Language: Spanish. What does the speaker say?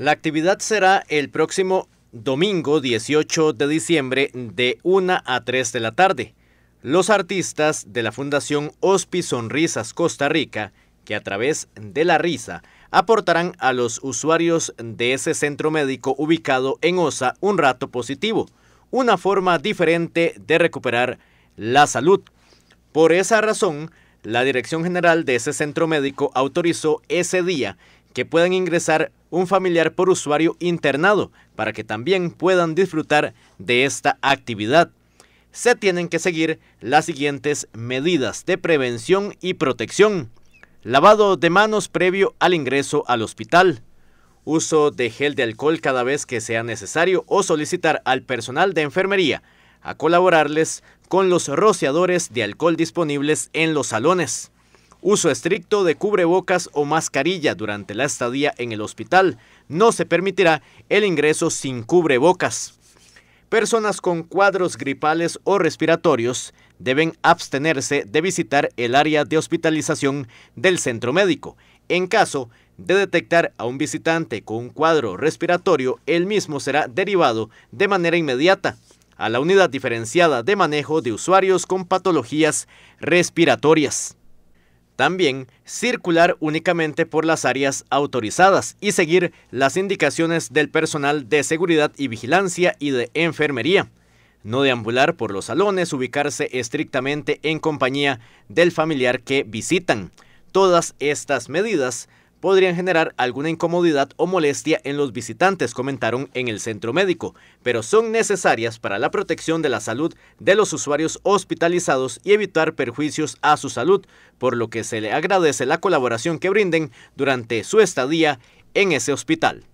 La actividad será el próximo domingo 18 de diciembre de 1 a 3 de la tarde. Los artistas de la Fundación Hospi Sonrisas Costa Rica, que a través de la risa aportarán a los usuarios de ese centro médico ubicado en OSA un rato positivo, una forma diferente de recuperar la salud. Por esa razón, la dirección general de ese centro médico autorizó ese día que puedan ingresar un familiar por usuario internado para que también puedan disfrutar de esta actividad. Se tienen que seguir las siguientes medidas de prevención y protección. Lavado de manos previo al ingreso al hospital. Uso de gel de alcohol cada vez que sea necesario o solicitar al personal de enfermería a colaborarles con los rociadores de alcohol disponibles en los salones. Uso estricto de cubrebocas o mascarilla durante la estadía en el hospital. No se permitirá el ingreso sin cubrebocas. Personas con cuadros gripales o respiratorios deben abstenerse de visitar el área de hospitalización del centro médico. En caso de detectar a un visitante con un cuadro respiratorio, el mismo será derivado de manera inmediata a la unidad diferenciada de manejo de usuarios con patologías respiratorias. También circular únicamente por las áreas autorizadas y seguir las indicaciones del personal de seguridad y vigilancia y de enfermería. No deambular por los salones, ubicarse estrictamente en compañía del familiar que visitan. Todas estas medidas podrían generar alguna incomodidad o molestia en los visitantes, comentaron en el centro médico, pero son necesarias para la protección de la salud de los usuarios hospitalizados y evitar perjuicios a su salud, por lo que se le agradece la colaboración que brinden durante su estadía en ese hospital.